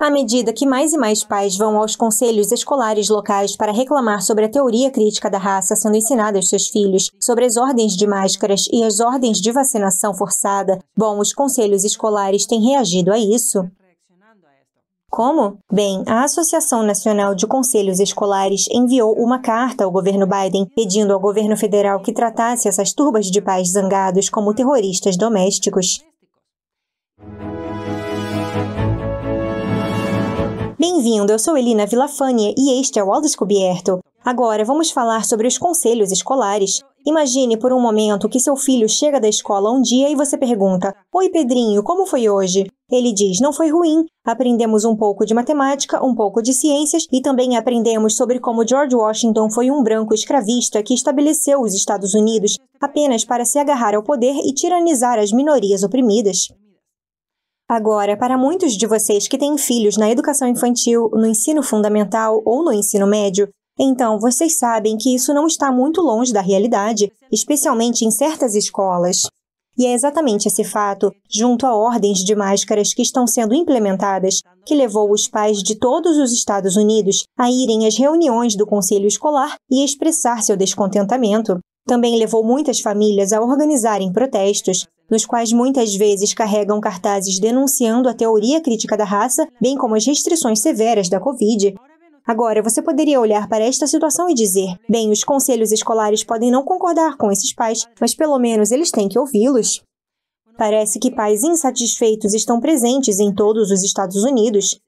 À medida que mais e mais pais vão aos conselhos escolares locais para reclamar sobre a teoria crítica da raça sendo ensinada aos seus filhos, sobre as ordens de máscaras e as ordens de vacinação forçada, bom, os conselhos escolares têm reagido a isso. Como? Bem, a Associação Nacional de Conselhos Escolares enviou uma carta ao governo Biden pedindo ao governo federal que tratasse essas turbas de pais zangados como terroristas domésticos. Bem-vindo, eu sou Elina Villafania e este é o Aldo Descoberto. Agora vamos falar sobre os conselhos escolares. Imagine por um momento que seu filho chega da escola um dia e você pergunta: Oi, Pedrinho, como foi hoje? Ele diz: Não foi ruim. Aprendemos um pouco de matemática, um pouco de ciências e também aprendemos sobre como George Washington foi um branco escravista que estabeleceu os Estados Unidos apenas para se agarrar ao poder e tiranizar as minorias oprimidas. Agora, para muitos de vocês que têm filhos na educação infantil, no ensino fundamental ou no ensino médio, então vocês sabem que isso não está muito longe da realidade, especialmente em certas escolas. E é exatamente esse fato, junto a ordens de máscaras que estão sendo implementadas, que levou os pais de todos os Estados Unidos a irem às reuniões do conselho escolar e expressar seu descontentamento. Também levou muitas famílias a organizarem protestos, nos quais muitas vezes carregam cartazes denunciando a teoria crítica da raça, bem como as restrições severas da Covid. Agora, você poderia olhar para esta situação e dizer: bem, os conselhos escolares podem não concordar com esses pais, mas pelo menos eles têm que ouvi-los. Parece que pais insatisfeitos estão presentes em todos os Estados Unidos.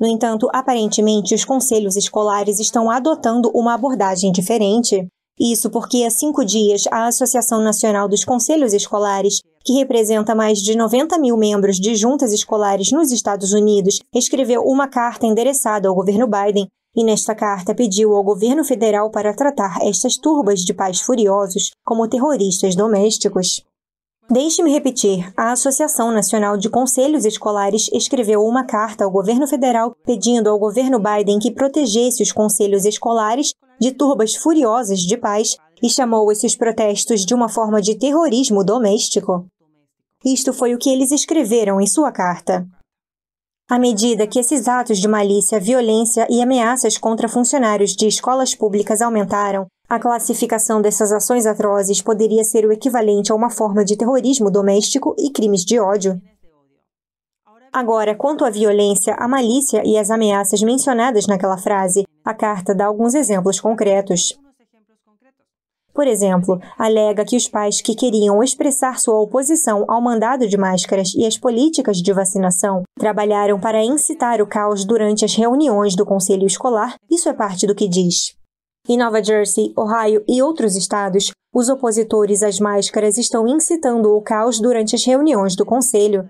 No entanto, aparentemente, os conselhos escolares estão adotando uma abordagem diferente. Isso porque há cinco dias a Associação Nacional dos Conselhos Escolares, que representa mais de 90 mil membros de juntas escolares nos Estados Unidos, escreveu uma carta endereçada ao governo Biden e nesta carta pediu ao governo federal para tratar estas turbas de pais furiosos como terroristas domésticos. Deixe-me repetir: a Associação Nacional de Conselhos Escolares escreveu uma carta ao governo federal pedindo ao governo Biden que protegesse os conselhos escolares de turbas furiosas de paz e chamou esses protestos de uma forma de terrorismo doméstico. Isto foi o que eles escreveram em sua carta. À medida que esses atos de malícia, violência e ameaças contra funcionários de escolas públicas aumentaram, a classificação dessas ações atrozes poderia ser o equivalente a uma forma de terrorismo doméstico e crimes de ódio. Agora, quanto à violência, à malícia e às ameaças mencionadas naquela frase, a carta dá alguns exemplos concretos. Por exemplo, alega que os pais que queriam expressar sua oposição ao mandado de máscaras e às políticas de vacinação trabalharam para incitar o caos durante as reuniões do conselho escolar, isso é parte do que diz. Em Nova Jersey, Ohio e outros estados, os opositores às máscaras estão incitando o caos durante as reuniões do conselho.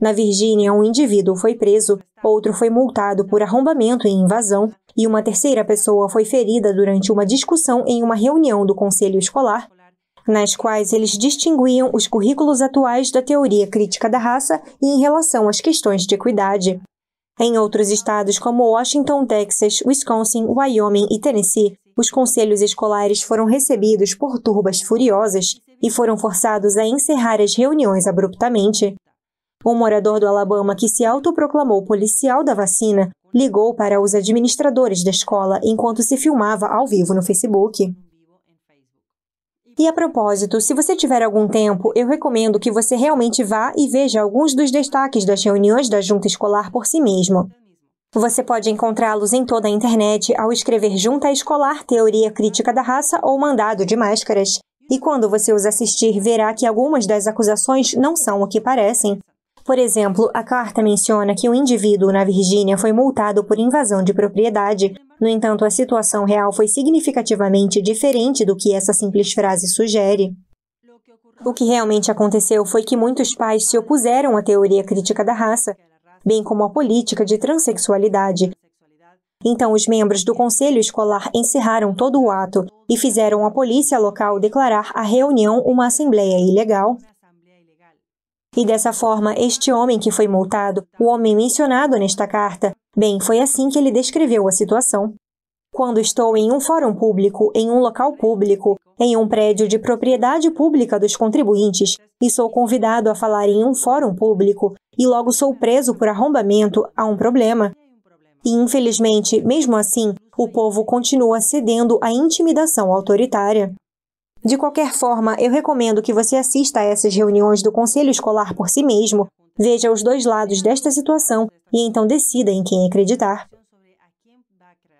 Na Virgínia, um indivíduo foi preso, outro foi multado por arrombamento e invasão, e uma terceira pessoa foi ferida durante uma discussão em uma reunião do conselho escolar, nas quais eles distinguiam os currículos atuais da teoria crítica da raça e em relação às questões de equidade. Em outros estados como Washington, Texas, Wisconsin, Wyoming e Tennessee, os conselhos escolares foram recebidos por turbas furiosas e foram forçados a encerrar as reuniões abruptamente. Um morador do Alabama que se autoproclamou policial da vacina ligou para os administradores da escola enquanto se filmava ao vivo no Facebook. E a propósito, se você tiver algum tempo, eu recomendo que você realmente vá e veja alguns dos destaques das reuniões da junta escolar por si mesmo. Você pode encontrá-los em toda a internet ao escrever Junta Escolar Teoria Crítica da Raça ou Mandado de Máscaras. E quando você os assistir, verá que algumas das acusações não são o que parecem. Por exemplo, a carta menciona que um indivíduo na Virgínia foi multado por invasão de propriedade. No entanto, a situação real foi significativamente diferente do que essa simples frase sugere. O que realmente aconteceu foi que muitos pais se opuseram à teoria crítica da raça, bem como à política de transexualidade. Então, os membros do conselho escolar encerraram todo o ato e fizeram a polícia local declarar a reunião uma assembleia ilegal. E dessa forma, este homem que foi multado, o homem mencionado nesta carta, bem, foi assim que ele descreveu a situação. Quando estou em um fórum público, em um local público, em um prédio de propriedade pública dos contribuintes, e sou convidado a falar em um fórum público, e logo sou preso por arrombamento, há um problema. E, infelizmente, mesmo assim, o povo continua cedendo à intimidação autoritária. De qualquer forma, eu recomendo que você assista a essas reuniões do conselho escolar por si mesmo, veja os dois lados desta situação e então decida em quem acreditar.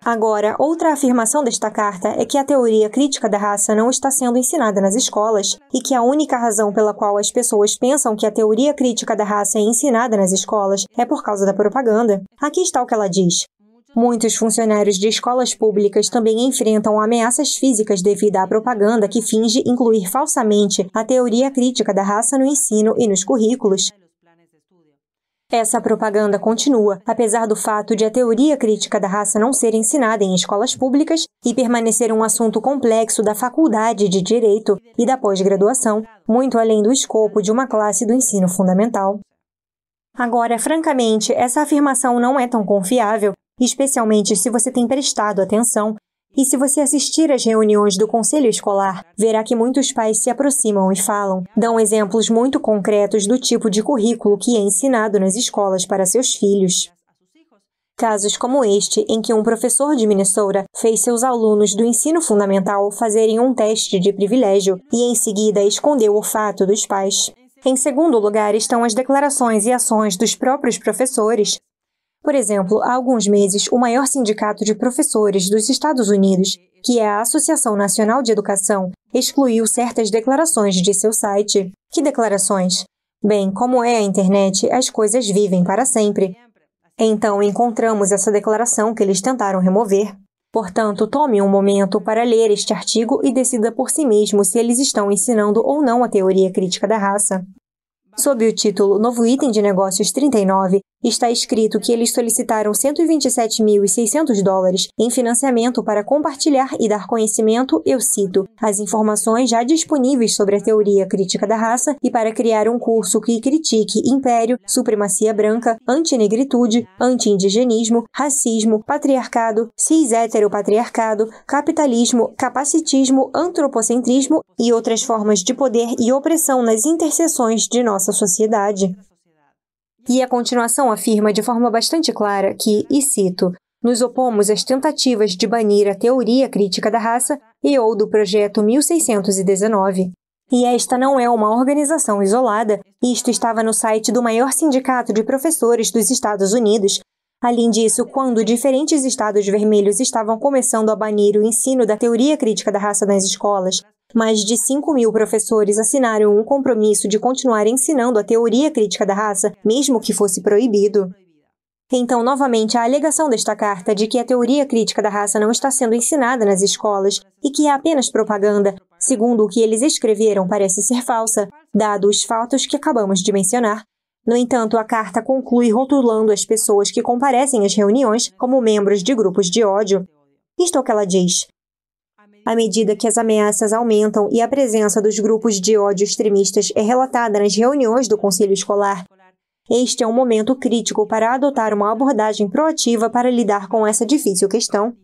Agora, outra afirmação desta carta é que a teoria crítica da raça não está sendo ensinada nas escolas e que a única razão pela qual as pessoas pensam que a teoria crítica da raça é ensinada nas escolas é por causa da propaganda. Aqui está o que ela diz: Muitos funcionários de escolas públicas também enfrentam ameaças físicas devido à propaganda que finge incluir falsamente a teoria crítica da raça no ensino e nos currículos. Essa propaganda continua, apesar do fato de a teoria crítica da raça não ser ensinada em escolas públicas e permanecer um assunto complexo da faculdade de direito e da pós-graduação, muito além do escopo de uma classe do ensino fundamental. Agora, francamente, essa afirmação não é tão confiável especialmente se você tem prestado atenção e se você assistir às reuniões do conselho escolar, verá que muitos pais se aproximam e falam, dão exemplos muito concretos do tipo de currículo que é ensinado nas escolas para seus filhos. Casos como este, em que um professor de Minnesota fez seus alunos do ensino fundamental fazerem um teste de privilégio e, em seguida, escondeu o fato dos pais. Em segundo lugar estão as declarações e ações dos próprios professores, por exemplo, há alguns meses, o maior sindicato de professores dos Estados Unidos, que é a Associação Nacional de Educação, excluiu certas declarações de seu site. Que declarações? Bem, como é a internet, as coisas vivem para sempre. Então, encontramos essa declaração que eles tentaram remover. Portanto, tome um momento para ler este artigo e decida por si mesmo se eles estão ensinando ou não a teoria crítica da raça. Sob o título Novo Item de Negócios 39, está escrito que eles solicitaram 127.600 dólares em financiamento para compartilhar e dar conhecimento, eu cito, as informações já disponíveis sobre a teoria crítica da raça e para criar um curso que critique império, supremacia branca, antinegritude, anti-indigenismo, racismo, patriarcado, cis-heteropatriarcado, capitalismo, capacitismo, antropocentrismo e outras formas de poder e opressão nas interseções de nossa sociedade. E a continuação afirma de forma bastante clara que, e cito, nos opomos às tentativas de banir a teoria crítica da raça e ou do projeto 1619. E esta não é uma organização isolada, isto estava no site do maior sindicato de professores dos Estados Unidos, Além disso, quando diferentes estados vermelhos estavam começando a banir o ensino da teoria crítica da raça nas escolas, mais de 5 mil professores assinaram um compromisso de continuar ensinando a teoria crítica da raça, mesmo que fosse proibido. Então, novamente, a alegação desta carta de que a teoria crítica da raça não está sendo ensinada nas escolas e que é apenas propaganda, segundo o que eles escreveram, parece ser falsa, dado os fatos que acabamos de mencionar, no entanto, a carta conclui rotulando as pessoas que comparecem às reuniões como membros de grupos de ódio. Isto é o que ela diz. À medida que as ameaças aumentam e a presença dos grupos de ódio extremistas é relatada nas reuniões do Conselho Escolar, este é um momento crítico para adotar uma abordagem proativa para lidar com essa difícil questão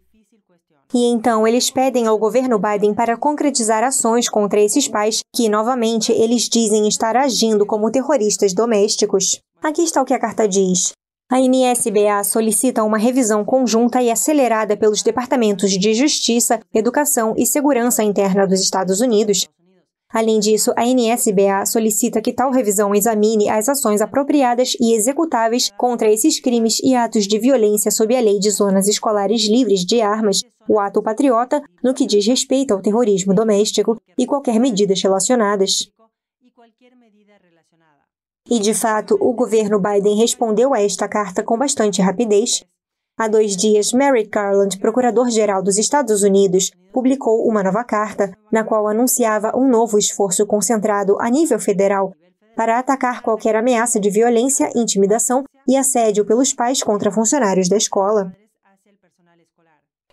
e então eles pedem ao governo Biden para concretizar ações contra esses pais que, novamente, eles dizem estar agindo como terroristas domésticos. Aqui está o que a carta diz. A NSBA solicita uma revisão conjunta e acelerada pelos departamentos de Justiça, Educação e Segurança Interna dos Estados Unidos Além disso, a NSBA solicita que tal revisão examine as ações apropriadas e executáveis contra esses crimes e atos de violência sob a lei de zonas escolares livres de armas, o ato patriota, no que diz respeito ao terrorismo doméstico e qualquer medidas relacionadas. E de fato, o governo Biden respondeu a esta carta com bastante rapidez, Há dois dias, Merrick Garland, procurador-geral dos Estados Unidos, publicou uma nova carta na qual anunciava um novo esforço concentrado a nível federal para atacar qualquer ameaça de violência, intimidação e assédio pelos pais contra funcionários da escola.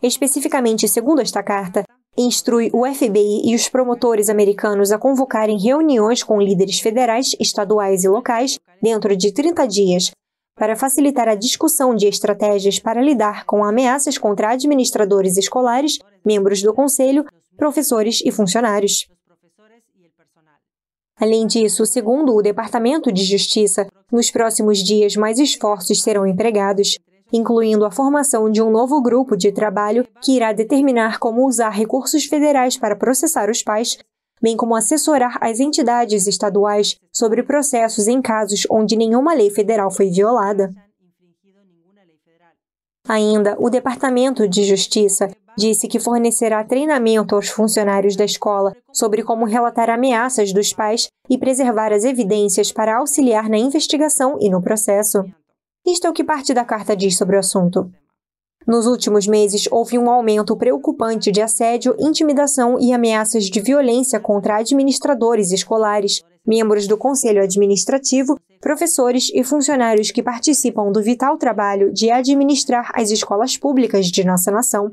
Especificamente, segundo esta carta, instrui o FBI e os promotores americanos a convocarem reuniões com líderes federais, estaduais e locais dentro de 30 dias para facilitar a discussão de estratégias para lidar com ameaças contra administradores escolares, membros do conselho, professores e funcionários. Além disso, segundo o Departamento de Justiça, nos próximos dias mais esforços serão empregados, incluindo a formação de um novo grupo de trabalho que irá determinar como usar recursos federais para processar os pais bem como assessorar as entidades estaduais sobre processos em casos onde nenhuma lei federal foi violada. Ainda, o Departamento de Justiça disse que fornecerá treinamento aos funcionários da escola sobre como relatar ameaças dos pais e preservar as evidências para auxiliar na investigação e no processo. Isto é o que parte da carta diz sobre o assunto. Nos últimos meses, houve um aumento preocupante de assédio, intimidação e ameaças de violência contra administradores escolares, membros do conselho administrativo, professores e funcionários que participam do vital trabalho de administrar as escolas públicas de nossa nação.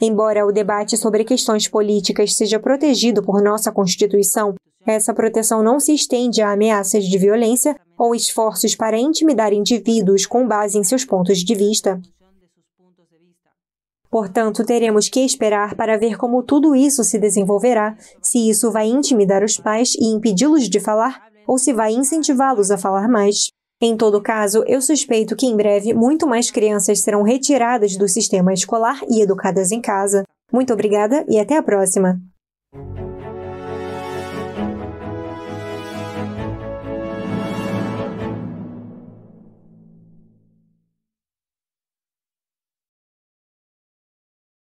Embora o debate sobre questões políticas seja protegido por nossa Constituição, essa proteção não se estende a ameaças de violência ou esforços para intimidar indivíduos com base em seus pontos de vista. Portanto, teremos que esperar para ver como tudo isso se desenvolverá, se isso vai intimidar os pais e impedi-los de falar, ou se vai incentivá-los a falar mais. Em todo caso, eu suspeito que em breve muito mais crianças serão retiradas do sistema escolar e educadas em casa. Muito obrigada e até a próxima!